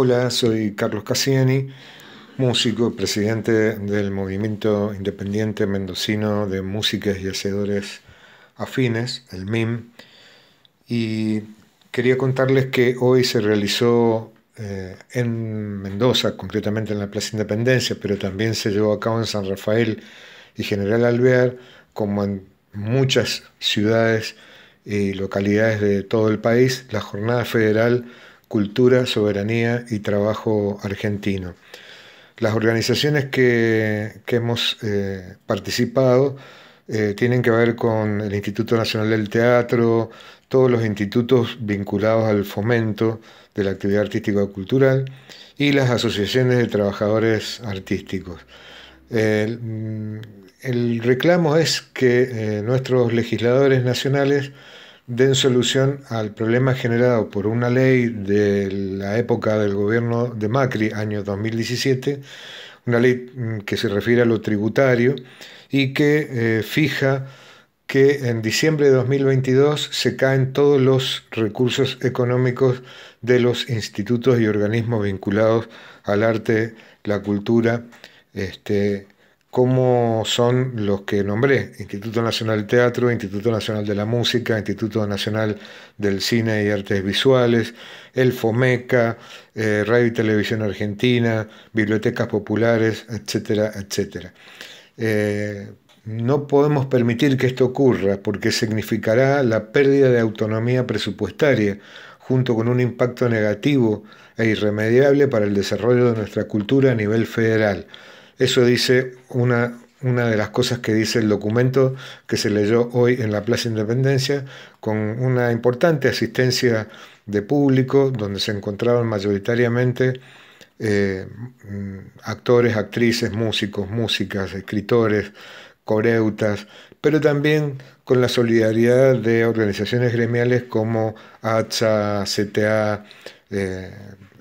Hola, soy Carlos Cassiani, músico, presidente del Movimiento Independiente Mendocino de Músicas y Hacedores Afines, el MIM, y quería contarles que hoy se realizó eh, en Mendoza, concretamente en la Plaza Independencia, pero también se llevó a cabo en San Rafael y General Alvear, como en muchas ciudades y localidades de todo el país, la Jornada Federal Cultura, Soberanía y Trabajo Argentino. Las organizaciones que, hemos eh, participado eh, tienen que ver con el Instituto Nacional del Teatro, todos los institutos vinculados al fomento de la actividad artístico-cultural y las asociaciones de trabajadores artísticos. El, mm, reclamo es que eh, nuestros legisladores nacionales den solución al problema generado por una ley de la época del gobierno de Macri, año 2017, una ley mm, que se refiere a lo tributario y que eh, fija que en diciembre de 2022 se caen todos los recursos económicos de los institutos y organismos vinculados al arte, la cultura, este, como son los que nombré, Instituto Nacional de Teatro, Instituto Nacional de la Música, Instituto Nacional del Cine y Artes Visuales, el FOMECA, eh, Radio y Televisión Argentina, Bibliotecas Populares, etcétera, etcétera. Eh, no podemos permitir que esto ocurra porque significará la pérdida de autonomía presupuestaria junto con un impacto negativo e irremediable para el desarrollo de nuestra cultura a nivel federal eso dice una, de las cosas que dice el documento que se leyó hoy en la Plaza Independencia, con una importante asistencia de público, donde se encontraban mayoritariamente eh, actores, actrices, músicos, músicas, escritores, coreutas, pero también con la solidaridad de organizaciones gremiales como ATSA, CTA, eh,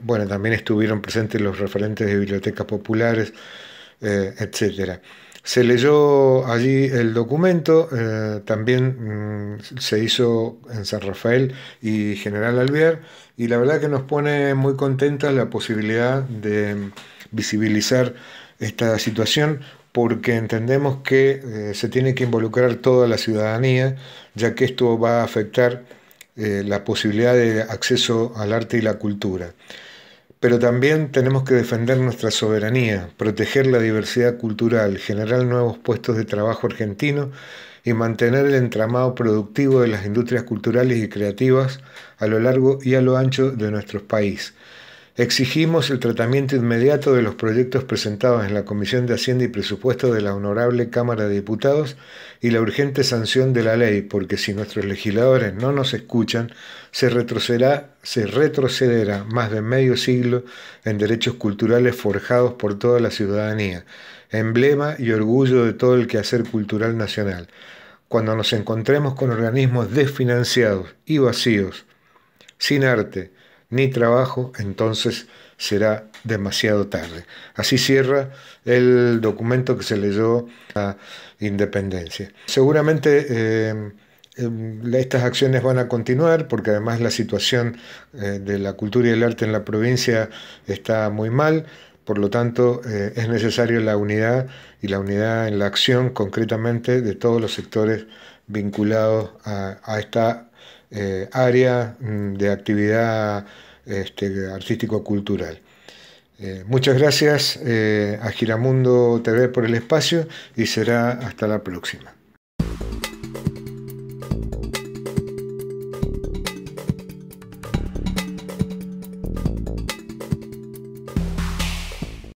bueno, también estuvieron presentes los referentes de bibliotecas populares. Eh, etcétera Se leyó allí el documento, eh, también mm, se hizo en San Rafael y General Alvear, y la verdad que nos pone muy contenta la posibilidad de visibilizar esta situación porque entendemos que eh, se tiene que involucrar toda la ciudadanía, ya que esto va a afectar la posibilidad de acceso al arte y la cultura pero también tenemos que defender nuestra soberanía, proteger la diversidad cultural, generar nuevos puestos de trabajo argentinos y mantener el entramado productivo de las industrias culturales y creativas a lo largo y a lo ancho de nuestro país. Exigimos el tratamiento inmediato de los proyectos presentados en la Comisión de Hacienda y Presupuestos de la Honorable Cámara de Diputados y la urgente sanción de la ley, porque si nuestros legisladores no nos escuchan, se retrocederá, se retrocederá más de medio siglo en derechos culturales forjados por toda la ciudadanía, emblema y orgullo de todo el quehacer cultural nacional. Cuando nos encontremos con organismos desfinanciados y vacíos, sin arte, ni trabajo, entonces será demasiado tarde. Así cierra el documento que se leyó a Independencia. Seguramente eh, em, estas acciones van a continuar porque además la situación eh, de la cultura y el arte en la provincia está muy mal. Por lo tanto, eh, es necesaria la unidad y la unidad en la acción concretamente de todos los sectores vinculados a, a esta eh, área mm, de actividad este, artístico-cultural. Eh, muchas gracias eh, a Giramundo TV por el espacio y será hasta la próxima.